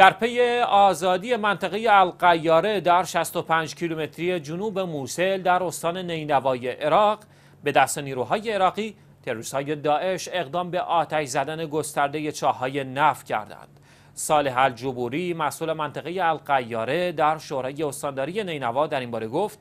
در پی آزادی منطقه القیاره در 65 کیلومتری جنوب موسل در استان نینوای عراق به دست نیروهای عراقی تروریست های داعش اقدام به آتش زدن گسترده چاهای نفت کردند. صالح الجبوری مسئول منطقه القیاره در شورای استانداری نینوا در این باره گفت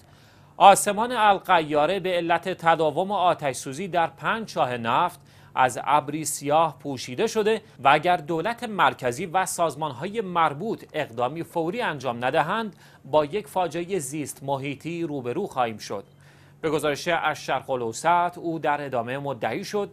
آسمان القیاره به علت تداوم آتش سوزی در پنج چاه نفت از ابری سیاه پوشیده شده و اگر دولت مرکزی و سازمانهای مربوط اقدامی فوری انجام ندهند با یک فاجعه زیست محیطی روبرو خواهیم شد به گزارش اشرق الوسط او در ادامه مدعی شد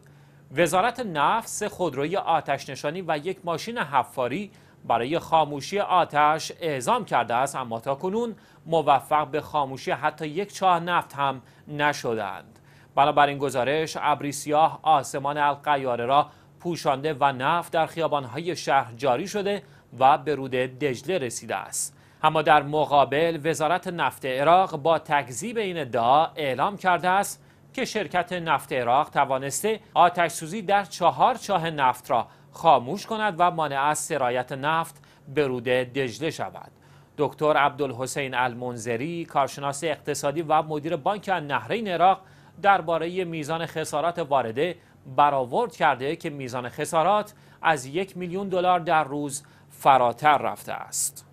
وزارت نفت خودروی آتش نشانی و یک ماشین حفاری برای خاموشی آتش اعزام کرده است اما تا کنون موفق به خاموشی حتی یک چاه نفت هم نشدند بنابراین گزارش ابری سیاه آسمان القیاره را پوشانده و نفت در خیابانهای شهر جاری شده و به رود دجله رسیده است اما در مقابل وزارت نفت عراق با تکذیب این ادعا اعلام کرده است که شرکت نفت عراق توانسته آتش سوزی در چهار چاه نفت را خاموش کند و مانع از سرایت نفت به روده دجله شود دکتر عبدالحسین المنذری کارشناس اقتصادی و مدیر بانک نهرین عراق درباره میزان خسارات وارده برآورد کرده که میزان خسارات از یک میلیون دلار در روز فراتر رفته است.